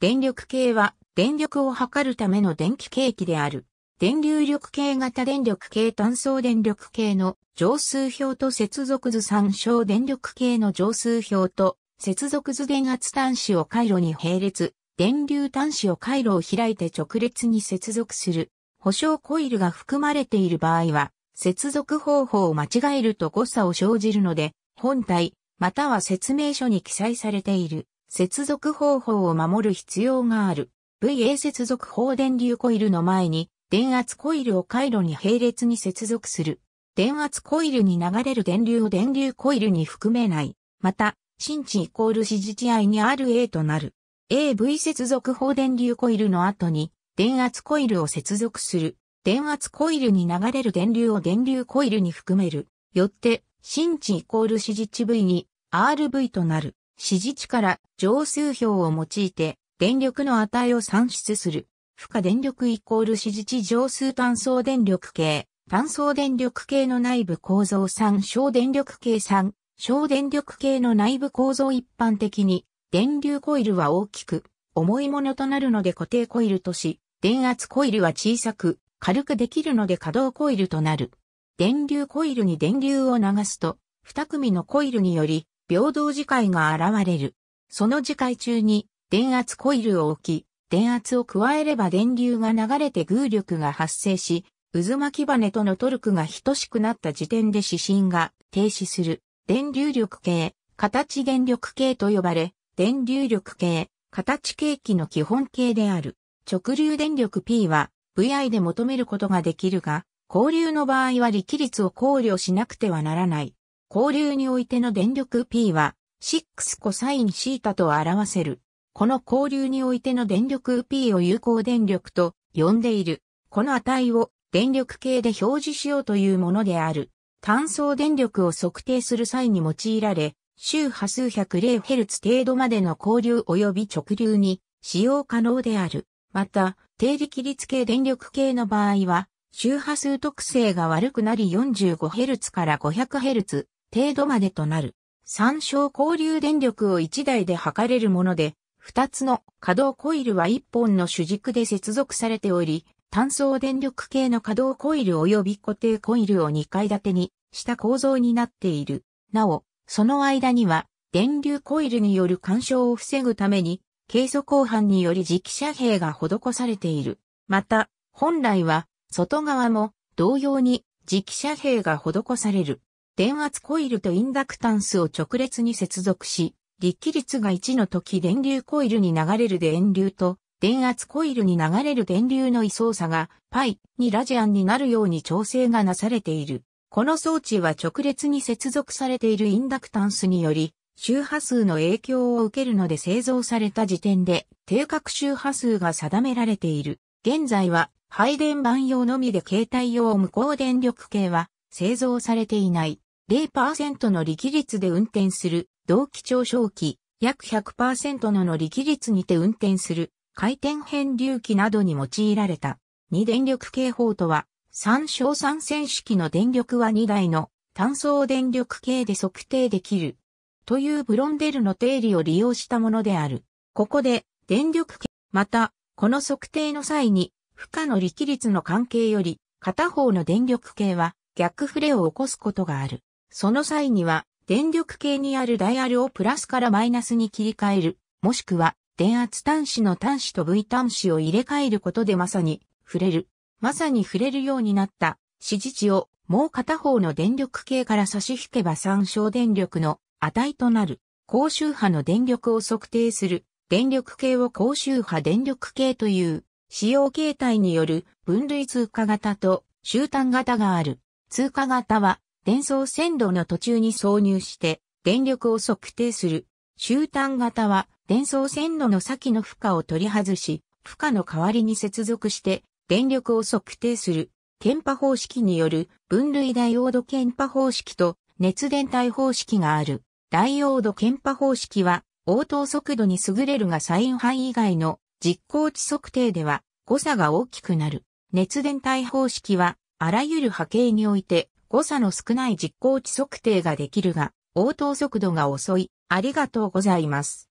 電力計は電力を測るための電気計器である。電流力計型電力計単相電力計の乗数表と接続図参照電力計の乗数表と接続図電圧端子を回路に並列、電流端子を回路を開いて直列に接続する。保証コイルが含まれている場合は、接続方法を間違えると誤差を生じるので、本体、または説明書に記載されている接続方法を守る必要がある。VA 接続法電流コイルの前に、電圧コイルを回路に並列に接続する。電圧コイルに流れる電流を電流コイルに含めない。また、新地イコール指示値合いに RA となる。AV 接続法電流コイルの後に、電圧コイルを接続する。電圧コイルに流れる電流を電流コイルに含める。よって、新地イコール指示値 V に RV となる。支持値から乗数表を用いて電力の値を算出する。負荷電力イコール支持値乗数単素電力系、単素電力系の内部構造3小電力計3、小電力系の内部構造一般的に、電流コイルは大きく、重いものとなるので固定コイルとし、電圧コイルは小さく、軽くできるので可動コイルとなる。電流コイルに電流を流すと、二組のコイルにより平等磁界が現れる。その磁界中に電圧コイルを置き、電圧を加えれば電流が流れて偶力が発生し、渦巻き羽とのトルクが等しくなった時点で指針が停止する。電流力系、形電力系と呼ばれ、電流力系、形計器の基本形である。直流電力 P は VI で求めることができるが、交流の場合は力率を考慮しなくてはならない。交流においての電力 P は、6コサインシータと表せる。この交流においての電力 P を有効電力と呼んでいる。この値を電力計で表示しようというものである。単層電力を測定する際に用いられ、周波数 100Hz 程度までの交流及び直流に使用可能である。また、定力率系電力系の場合は、周波数特性が悪くなり 45Hz から 500Hz、程度までとなる。参照交流電力を1台で測れるもので、2つの稼働コイルは1本の主軸で接続されており、単層電力系の稼働コイル及び固定コイルを2階建てにした構造になっている。なお、その間には電流コイルによる干渉を防ぐために、計測後半により磁気遮蔽が施されている。また、本来は外側も同様に磁気遮蔽が施される。電圧コイルとインダクタンスを直列に接続し、力気率が1の時電流コイルに流れる電流と、電圧コイルに流れる電流の位相差が π にラジアンになるように調整がなされている。この装置は直列に接続されているインダクタンスにより、周波数の影響を受けるので製造された時点で、定格周波数が定められている。現在は、配電盤用のみで携帯用無効電力計は製造されていない。0%の力率で運転する、同期長小器、約100%のの力率にて運転する、回転変流器などに用いられた。二電力警報とは、三小三線式の電力は2台の単相電力計で測定できる。というブロンデルの定理を利用したものである。ここで、電力計、また、この測定の際に、負荷の力率の関係より、片方の電力計は逆フレを起こすことがある。その際には、電力系にあるダイヤルをプラスからマイナスに切り替える、もしくは、電圧端子の端子と V 端子を入れ替えることでまさに、触れる。まさに触れるようになった指示値をもう片方の電力系から差し引けば参照電力の値となる高周波の電力を測定する電力系を高周波電力系という使用形態による分類通過型と集端型がある。通過型は伝送線路の途中に挿入して電力を測定する。終端型は伝送線路の先の負荷を取り外し、負荷の代わりに接続して電力を測定する。検波方式による分類ダイオード検波方式と熱伝体方式がある。ダイオード検波方式は応答速度に優れるがサイン範囲以外の実行値測定では誤差が大きくなる。熱伝体方式はあらゆる波形において誤差の少ない実行値測定ができるが、応答速度が遅い。ありがとうございます。